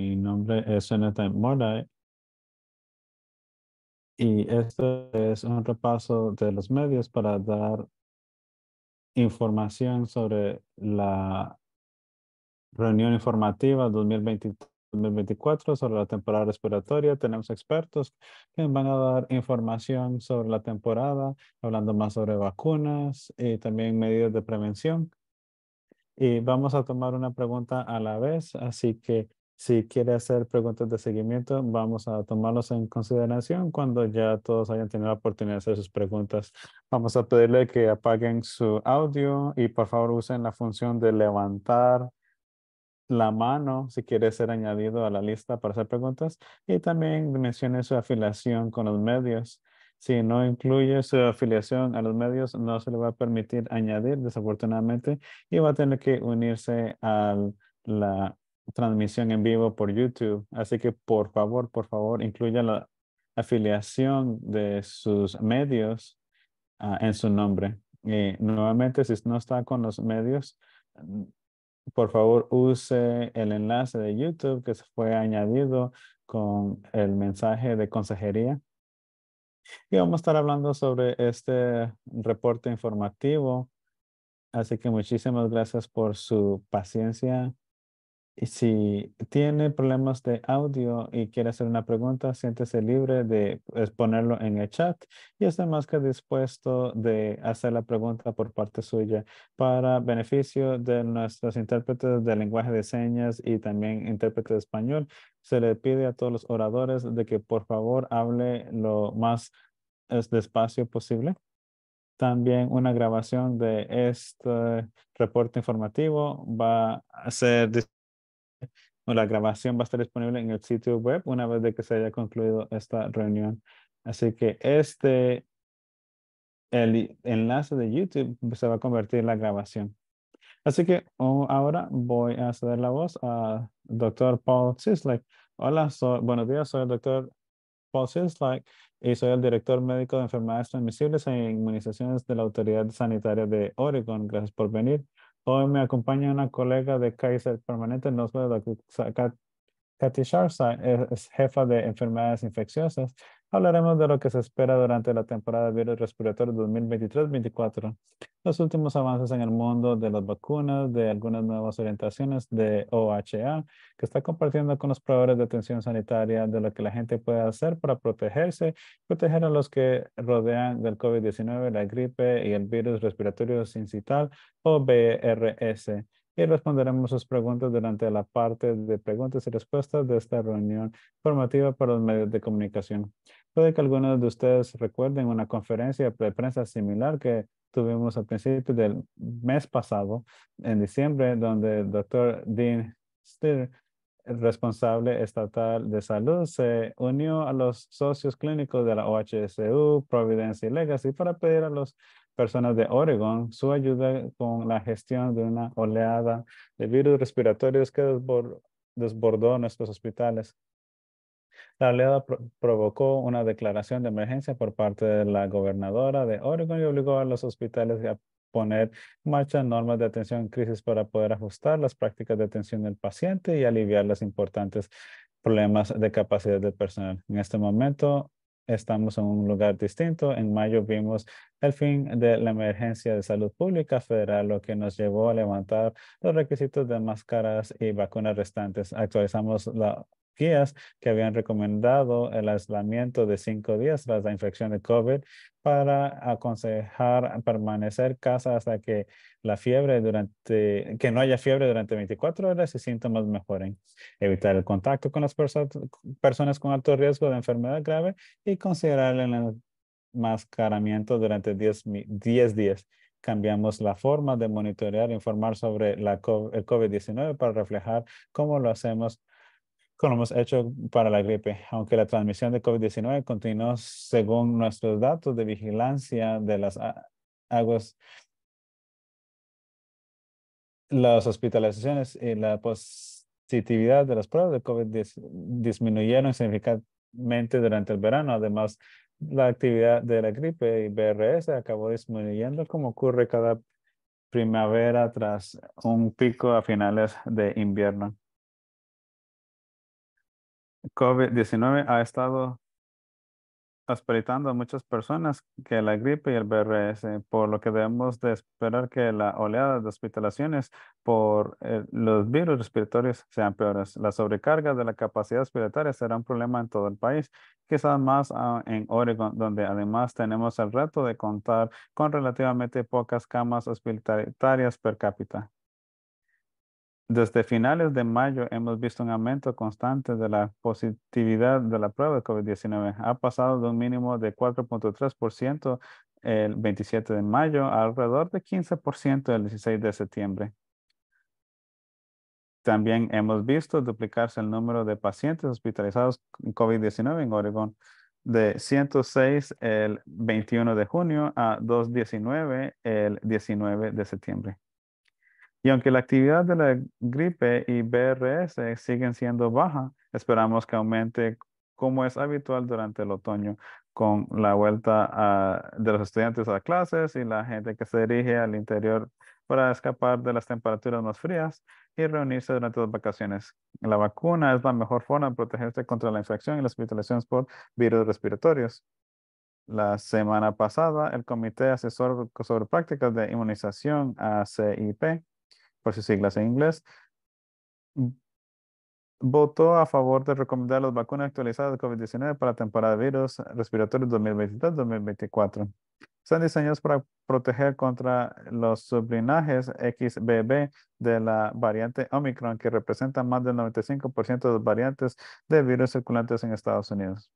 Mi nombre es Jonathan Moray y esto es un repaso de los medios para dar información sobre la reunión informativa 2024 sobre la temporada respiratoria. Tenemos expertos que van a dar información sobre la temporada, hablando más sobre vacunas y también medidas de prevención. Y vamos a tomar una pregunta a la vez, así que si quiere hacer preguntas de seguimiento, vamos a tomarlos en consideración cuando ya todos hayan tenido la oportunidad de hacer sus preguntas. Vamos a pedirle que apaguen su audio y por favor usen la función de levantar la mano si quiere ser añadido a la lista para hacer preguntas y también mencione su afiliación con los medios. Si no incluye su afiliación a los medios, no se le va a permitir añadir, desafortunadamente, y va a tener que unirse a la transmisión en vivo por YouTube. Así que por favor, por favor, incluya la afiliación de sus medios ah, en su nombre. Y nuevamente, si no está con los medios, mm, por favor use el enlace de YouTube que se fue añadido con el mensaje de consejería. Y vamos a estar hablando sobre este reporte informativo. Así que muchísimas gracias por su paciencia si tiene problemas de audio y quiere hacer una pregunta, siéntese libre de exponerlo en el chat y está más que dispuesto de hacer la pregunta por parte suya para beneficio de nuestros intérpretes de lenguaje de señas y también intérprete de español. Se le pide a todos los oradores de que por favor hable lo más despacio posible también una grabación de este reporte informativo va a ser la grabación va a estar disponible en el sitio web una vez de que se haya concluido esta reunión. Así que este, el enlace de YouTube se va a convertir en la grabación. Así que oh, ahora voy a ceder la voz a doctor Paul Sislak. Hola, buenos días, soy el doctor Paul Sislak y soy el director médico de enfermedades transmisibles e inmunizaciones de la Autoridad Sanitaria de Oregon. Gracias por venir. Hoy me acompaña una colega de Kaiser Permanente nos Kathy Sharsa, es jefa de enfermedades infecciosas hablaremos de lo que se espera durante la temporada de virus respiratorio 2023 2024 los últimos avances en el mundo de las vacunas, de algunas nuevas orientaciones de OHA que está compartiendo con los proveedores de atención sanitaria de lo que la gente puede hacer para protegerse, proteger a los que rodean del COVID-19, la gripe y el virus respiratorio sincital o BRS y responderemos sus preguntas durante la parte de preguntas y respuestas de esta reunión formativa para los medios de comunicación. Puede que algunos de ustedes recuerden una conferencia de prensa similar que tuvimos a principios del mes pasado, en diciembre, donde el doctor Dean Stir, el responsable estatal de salud, se unió a los socios clínicos de la OHSU, Providence y Legacy para pedir a las personas de Oregon su ayuda con la gestión de una oleada de virus respiratorios que desbordó nuestros hospitales. La oleada provocó una declaración de emergencia por parte de la gobernadora de Oregon y obligó a los hospitales a poner en marcha normas de atención en crisis para poder ajustar las prácticas de atención del paciente y aliviar los importantes problemas de capacidad del personal. En este momento estamos en un lugar distinto. En mayo vimos el fin de la emergencia de salud pública federal, lo que nos llevó a levantar los requisitos de máscaras y vacunas restantes. Actualizamos la guías que habían recomendado el aislamiento de cinco días tras la infección de COVID para aconsejar permanecer casa hasta que la fiebre durante, que no haya fiebre durante 24 horas y síntomas mejoren. Evitar el contacto con las personas personas con alto riesgo de enfermedad grave y considerar el mascaramiento durante 10, días cambiamos la forma de monitorear e informar sobre la, el COVID-19 para reflejar cómo lo hacemos como hemos hecho para la gripe, aunque la transmisión de COVID-19 continuó según nuestros datos de vigilancia de las aguas, las hospitalizaciones y la positividad de las pruebas de COVID disminuyeron significativamente durante el verano. Además, la actividad de la gripe y BRS acabó disminuyendo como ocurre cada primavera tras un pico a finales de invierno. COVID-19 ha estado asperitando a muchas personas que la gripe y el BRS, por lo que debemos de esperar que la oleada de hospitalizaciones por eh, los virus respiratorios sean peores. La sobrecarga de la capacidad respiratoria será un problema en todo el país, quizás más ah, en Oregon, donde además tenemos el reto de contar con relativamente pocas camas hospitalarias per cápita. Desde finales de mayo hemos visto un aumento constante de la positividad de la prueba de COVID-19. Ha pasado de un mínimo de 4.3% el 27 de mayo a alrededor de 15% el 16 de septiembre. También hemos visto duplicarse el número de pacientes hospitalizados con COVID-19 en Oregón de 106 el 21 de junio a 219 el 19 de septiembre. Y aunque la actividad de la gripe y BRS siguen siendo baja, esperamos que aumente como es habitual durante el otoño, con la vuelta de los estudiantes a clases y la gente que se dirige al interior para escapar de las temperaturas más frías y reunirse durante las vacaciones. La vacuna es la mejor forma de protegerse contra la infección y las hospitalizaciones por virus respiratorios. La semana pasada, el Comité Asesor sobre Prácticas de Inmunización, ACIP, por sus siglas en inglés, votó a favor de recomendar las vacunas actualizadas de COVID-19 para la temporada de virus respiratorios 2023-2024. Están diseñados para proteger contra los sublinajes XBB de la variante Omicron, que representa más del 95% de las variantes de virus circulantes en Estados Unidos.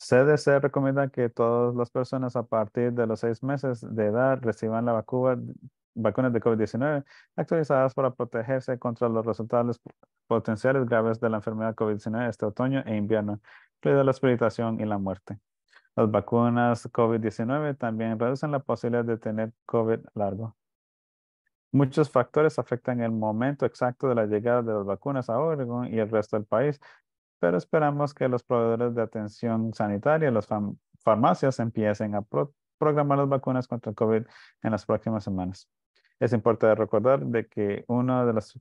CDC recomienda que todas las personas a partir de los seis meses de edad reciban la vacuna vacunas de COVID-19 actualizadas para protegerse contra los resultados potenciales graves de la enfermedad COVID-19 este otoño e invierno, incluida la hospitalización y la muerte. Las vacunas COVID-19 también reducen la posibilidad de tener COVID largo. Muchos factores afectan el momento exacto de la llegada de las vacunas a Oregon y el resto del país, pero esperamos que los proveedores de atención sanitaria, y las farmacias, empiecen a, pro programar las vacunas contra el COVID en las próximas semanas. Es importante recordar de que una de las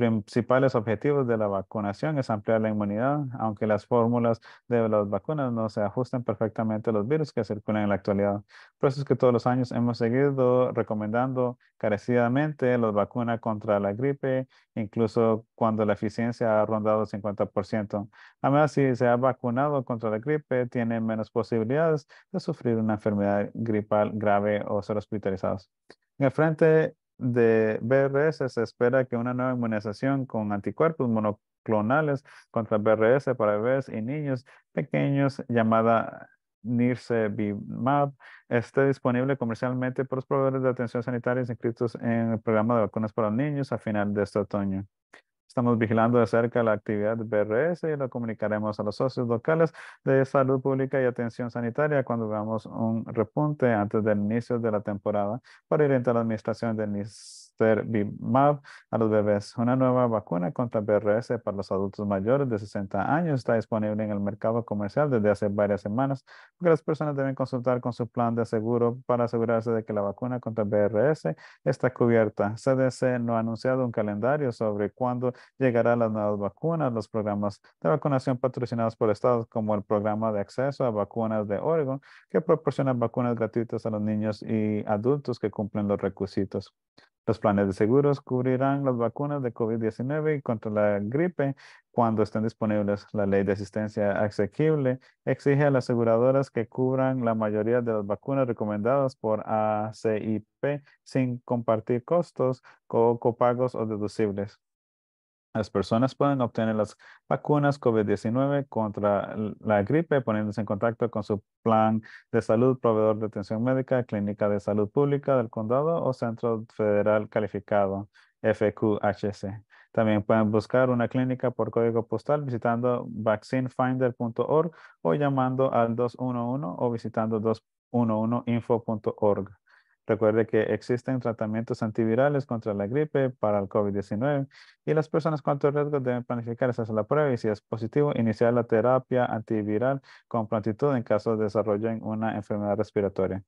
principales objetivos de la vacunación es ampliar la inmunidad, aunque las fórmulas de las vacunas no se ajusten perfectamente a los virus que circulan en la actualidad. Por eso es que todos los años hemos seguido recomendando carecidamente las vacunas contra la gripe, incluso cuando la eficiencia ha rondado el 50%. Además, si se ha vacunado contra la gripe, tiene menos posibilidades de sufrir una enfermedad gripal grave o ser hospitalizados. En el frente de BRS se espera que una nueva inmunización con anticuerpos monoclonales contra BRS para bebés y niños pequeños llamada Nirsevimab esté disponible comercialmente por los proveedores de atención sanitaria inscritos en el programa de vacunas para niños a final de este otoño. Estamos vigilando de cerca la actividad de BRS y lo comunicaremos a los socios locales de salud pública y atención sanitaria cuando veamos un repunte antes del inicio de la temporada para ir a la administración del NIS Bimab a los bebés. Una nueva vacuna contra BRS para los adultos mayores de 60 años está disponible en el mercado comercial desde hace varias semanas, porque las personas deben consultar con su plan de seguro para asegurarse de que la vacuna contra BRS está cubierta. CDC no ha anunciado un calendario sobre cuándo llegarán las nuevas vacunas. Los programas de vacunación patrocinados por estados, como el programa de acceso a vacunas de Oregon, que proporciona vacunas gratuitas a los niños y adultos que cumplen los requisitos. Los planes de seguros cubrirán las vacunas de COVID-19 y contra la gripe cuando estén disponibles. La ley de asistencia asequible exige a las aseguradoras que cubran la mayoría de las vacunas recomendadas por ACIP sin compartir costos copagos o deducibles. Las personas pueden obtener las vacunas COVID-19 contra la gripe poniéndose en contacto con su plan de salud, proveedor de atención médica, clínica de salud pública del condado o centro federal calificado, FQHC. También pueden buscar una clínica por código postal visitando vaccinefinder.org o llamando al 211 o visitando 211info.org. Recuerde que existen tratamientos antivirales contra la gripe para el COVID-19 y las personas con alto riesgo deben planificarse a la prueba y si es positivo, iniciar la terapia antiviral con prontitud en caso de desarrollen una enfermedad respiratoria.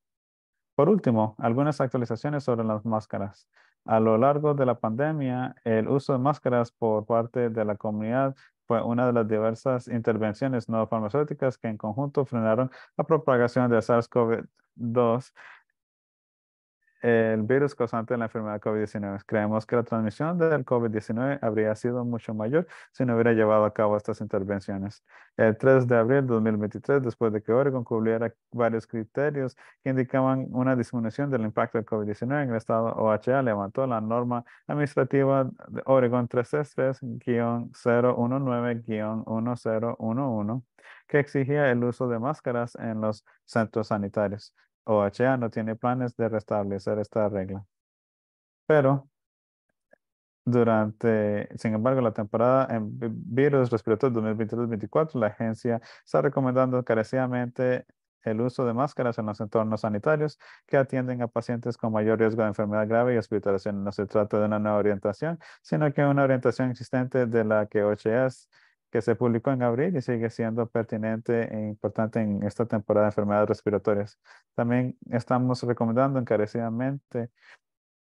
Por último, algunas actualizaciones sobre las máscaras. A lo largo de la pandemia, el uso de máscaras por parte de la comunidad fue una de las diversas intervenciones no farmacéuticas que en conjunto frenaron la propagación de SARS-CoV-2 el virus causante de la enfermedad COVID-19. Creemos que la transmisión del COVID-19 habría sido mucho mayor si no hubiera llevado a cabo estas intervenciones. El 3 de abril de 2023, después de que Oregon cubriera varios criterios que indicaban una disminución del impacto del COVID-19 en el estado, OHA levantó la norma administrativa de Oregon 333-019-1011 que exigía el uso de máscaras en los centros sanitarios. OHA no tiene planes de restablecer esta regla. Pero durante, sin embargo, la temporada en virus respiratorio 2023 2024 la agencia está recomendando carecidamente el uso de máscaras en los entornos sanitarios que atienden a pacientes con mayor riesgo de enfermedad grave y hospitalización. No se trata de una nueva orientación, sino que una orientación existente de la que es que se publicó en abril y sigue siendo pertinente e importante en esta temporada de enfermedades respiratorias. También estamos recomendando encarecidamente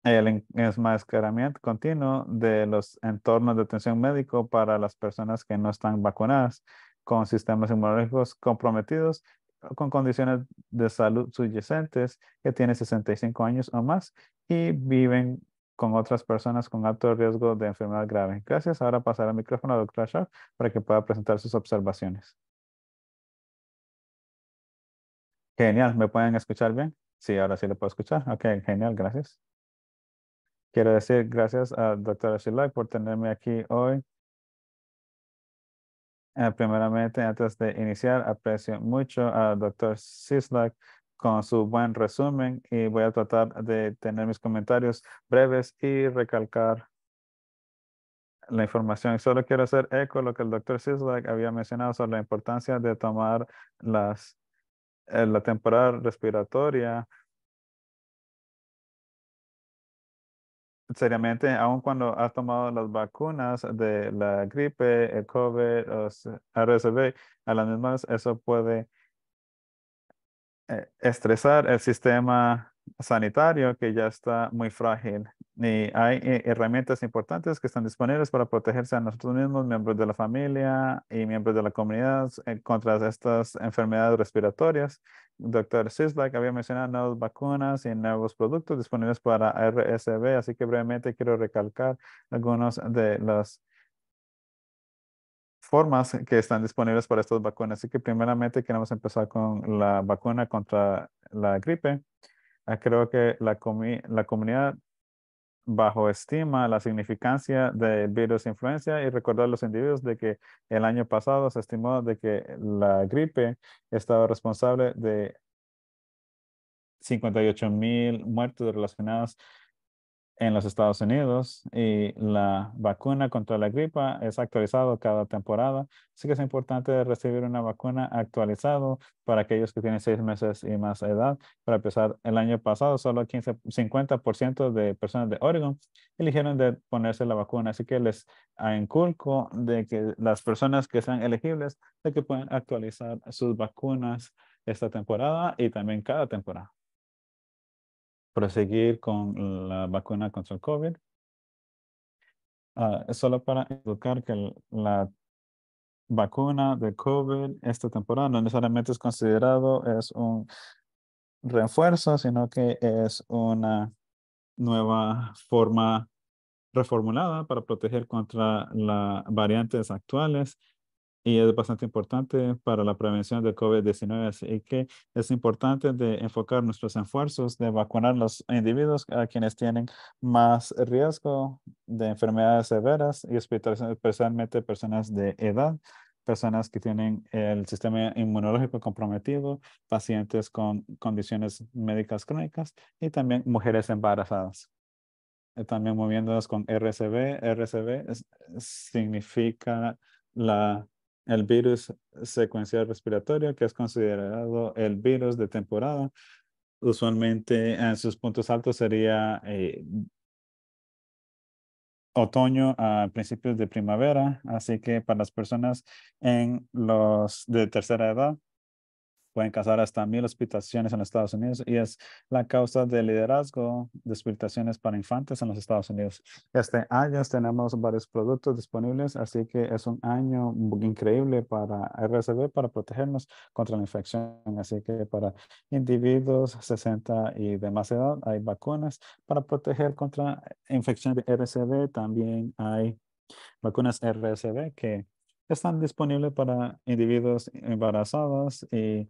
el enmascaramiento continuo de los entornos de atención médico para las personas que no están vacunadas con sistemas inmunológicos comprometidos con condiciones de salud subyacentes que tienen 65 años o más y viven con otras personas con alto riesgo de enfermedad grave. Gracias. Ahora pasaré el micrófono a Dr. Sharp para que pueda presentar sus observaciones. Genial. ¿Me pueden escuchar bien? Sí, ahora sí lo puedo escuchar. Ok, genial. Gracias. Quiero decir gracias al doctora Shilak por tenerme aquí hoy. Eh, primeramente, antes de iniciar, aprecio mucho al doctor Sislak con su buen resumen y voy a tratar de tener mis comentarios breves y recalcar la información. Solo quiero hacer eco a lo que el doctor Sislak había mencionado sobre la importancia de tomar las, eh, la temporada respiratoria seriamente, aun cuando has tomado las vacunas de la gripe, el COVID, o RSV, a las mismas, eso puede eh, estresar el sistema sanitario que ya está muy frágil. Y hay eh, herramientas importantes que están disponibles para protegerse a nosotros mismos, miembros de la familia y miembros de la comunidad eh, contra estas enfermedades respiratorias. Doctor Sislak había mencionado nuevas vacunas y nuevos productos disponibles para RSV, así que brevemente quiero recalcar algunos de los formas que están disponibles para estas vacunas. Así que primeramente queremos empezar con la vacuna contra la gripe. Ah, creo que la, la comunidad bajo estima la significancia del virus influenza y recordar a los individuos de que el año pasado se estimó de que la gripe estaba responsable de 58 mil muertes relacionadas en los Estados Unidos y la vacuna contra la gripa es actualizada cada temporada. Así que es importante recibir una vacuna actualizada para aquellos que tienen seis meses y más edad. Para empezar, el año pasado solo 15, 50% de personas de Oregon eligieron de ponerse la vacuna. Así que les inculco de que las personas que sean elegibles de que puedan actualizar sus vacunas esta temporada y también cada temporada proseguir con la vacuna contra el COVID. Ah, es solo para educar que la vacuna de COVID esta temporada no necesariamente es considerado es un refuerzo, sino que es una nueva forma reformulada para proteger contra las variantes actuales y es bastante importante para la prevención de COVID-19. Así que es importante de enfocar nuestros esfuerzos de vacunar a los individuos a quienes tienen más riesgo de enfermedades severas y especialmente personas de edad personas que tienen el sistema inmunológico comprometido, pacientes con condiciones médicas crónicas y también mujeres embarazadas. Eh, también moviéndonos con RCB RCB significa la el virus secuencial respiratorio, que es considerado el virus de temporada. Usualmente en sus puntos altos sería eh, otoño a principios de primavera, así que para las personas en los de tercera edad pueden causar hasta mil hospitalizaciones en los Estados Unidos y es la causa del liderazgo de hospitalizaciones para infantes en los Estados Unidos. Este año tenemos varios productos disponibles, así que es un año increíble para RSV para protegernos contra la infección. Así que para individuos 60 y de más edad hay vacunas para proteger contra infección de RSV. También hay vacunas RSV que están disponibles para individuos embarazados y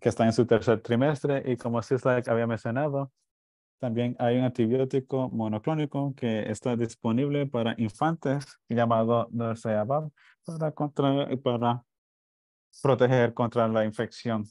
que está en su tercer trimestre y como Sislak había mencionado, también hay un antibiótico monoclónico que está disponible para infantes llamado Dorceabav para, contra, para proteger contra la infección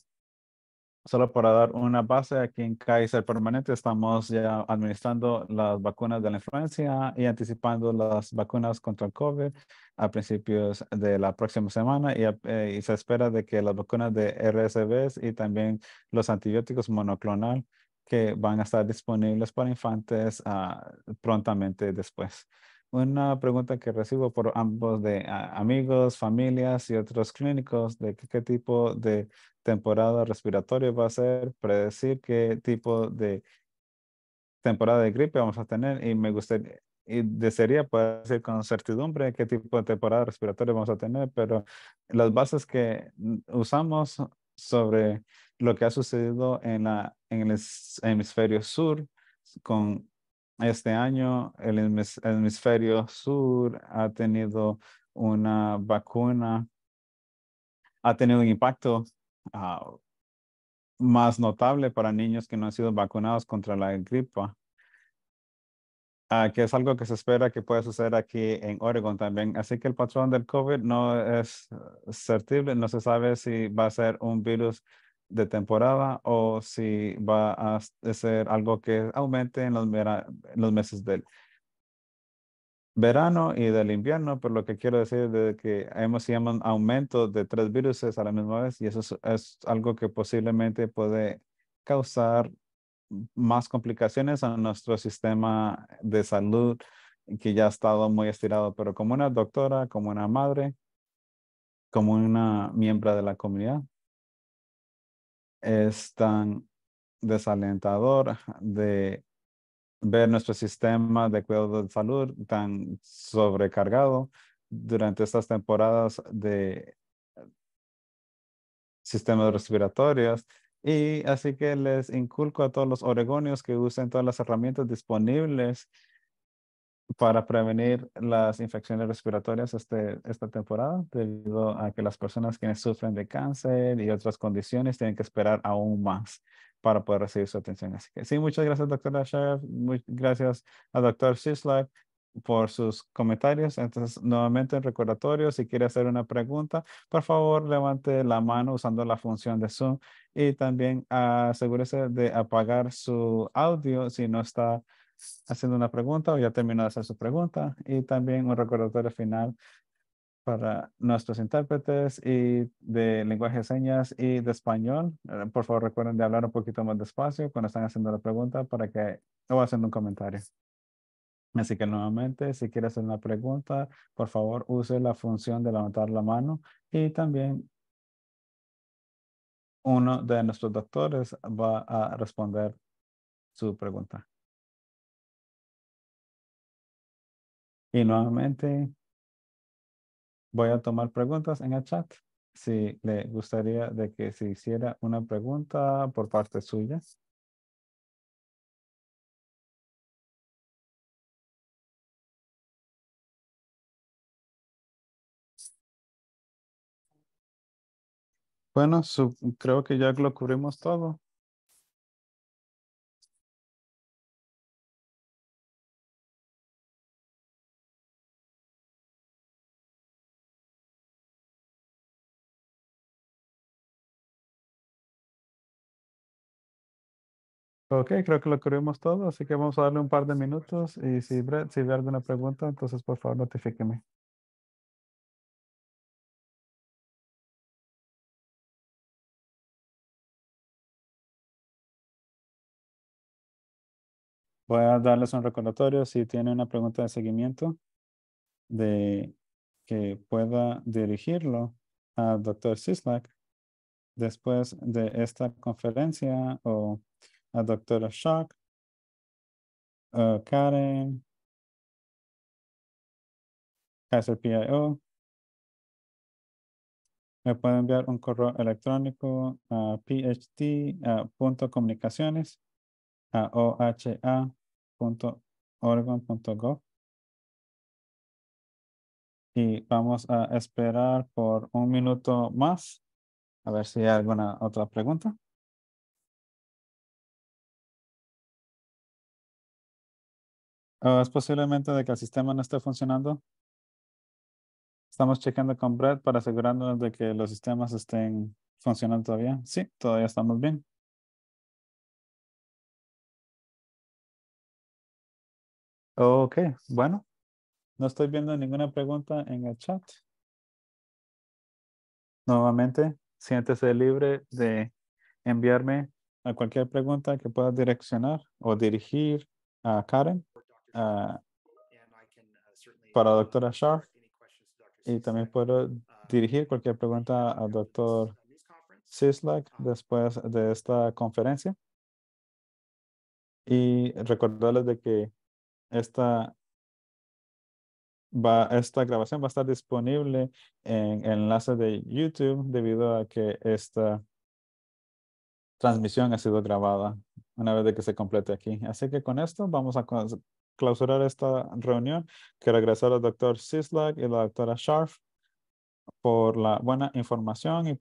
Solo para dar una base, aquí en Kaiser Permanente estamos ya administrando las vacunas de la influencia y anticipando las vacunas contra el COVID a principios de la próxima semana y, eh, se espera de que las vacunas de RSV y también los antibióticos monoclonal que van a estar disponibles para infantes ah, prontamente después. Una pregunta que recibo por ambos de amigos, familias y otros clínicos de qué, tipo de temporada respiratoria va a ser, predecir qué tipo de temporada de gripe vamos a tener y me gustaría y desearía poder decir con certidumbre qué tipo de temporada respiratoria vamos a tener, pero las bases que usamos sobre lo que ha sucedido en, la, en el hemisferio sur con este año el hemisferio sur ha tenido una vacuna, ha tenido un impacto ah, más notable para niños que no han sido vacunados contra la gripa, ah, que es algo que se espera que pueda suceder aquí en Oregon también. Así que el patrón del COVID no es eh, certible, no se sabe si va a ser un virus de temporada o si va a ser algo que aumente en los, meses del verano y del invierno, por lo que quiero decir es que hemos un aumento de tres virus a la misma vez y eso es, es, algo que posiblemente puede causar más complicaciones a nuestro sistema de salud que ya ha estado muy estirado, pero como una doctora, como una madre, como una miembro de la comunidad, es tan desalentador de ver nuestro sistema de cuidado de salud tan sobrecargado durante estas temporadas de sistemas respiratorios. Y así que les inculco a todos los oregonios que usen todas las herramientas disponibles para prevenir las infecciones respiratorias este, esta temporada, debido a que las personas quienes sufren de cáncer y otras condiciones tienen que esperar aún más para poder recibir su atención. Así que sí, muchas gracias, doctora Sheriff. Muchas gracias al doctor Sislak por sus comentarios. Entonces, nuevamente, recordatorio, si quiere hacer una pregunta, por favor, levante la mano usando la función de Zoom y también asegúrese de apagar su audio si no está haciendo una pregunta o ya terminó de hacer su pregunta y también un recordatorio final para nuestros intérpretes y de lenguaje de señas y de español. Eh, por favor, recuerden de hablar un poquito más despacio cuando están haciendo la pregunta para que o haciendo un comentario. Así que nuevamente, si quiere hacer una pregunta, por favor, use la función de levantar la mano y también uno de nuestros doctores va a responder su pregunta. Y nuevamente voy a tomar preguntas en el chat. Si le gustaría de que se hiciera una pregunta por parte suya. Bueno, creo que ya lo cubrimos todo. Ok, creo que lo cubrimos todo, así que vamos a darle un par de minutos y si Brett, si ve alguna pregunta, entonces por favor notifíqueme. Voy a darles un recordatorio si tiene una pregunta de seguimiento de que pueda dirigirlo al doctor Sislak después de esta conferencia o a doctora Shock, Karen, Kaiser PIO. Me pueden enviar un correo electrónico a phd.comunicaciones a oha.oregon.gov. Y vamos a esperar por un minuto más a ver si hay alguna otra pregunta. es posiblemente de que el sistema no esté funcionando. Estamos checando con Brad para asegurarnos de que los sistemas estén funcionando todavía. Sí, todavía estamos bien. Ok, bueno. No estoy viendo ninguna pregunta en el chat. Nuevamente, siéntese libre de enviarme a cualquier pregunta que pueda direccionar o dirigir a Karen. Ah, uh, para doctora Sharp y también puedo um, dirigir cualquier pregunta al doctor Sislak um, después de esta conferencia. Y recordarles de que esta, va, esta grabación va a estar disponible en enlace de YouTube debido a que esta transmisión ha sido grabada una vez de que se complete aquí. Así que con esto vamos a clausurar esta reunión, Quiero agradecer al doctor Sislak y la doctora Scharf por la buena información y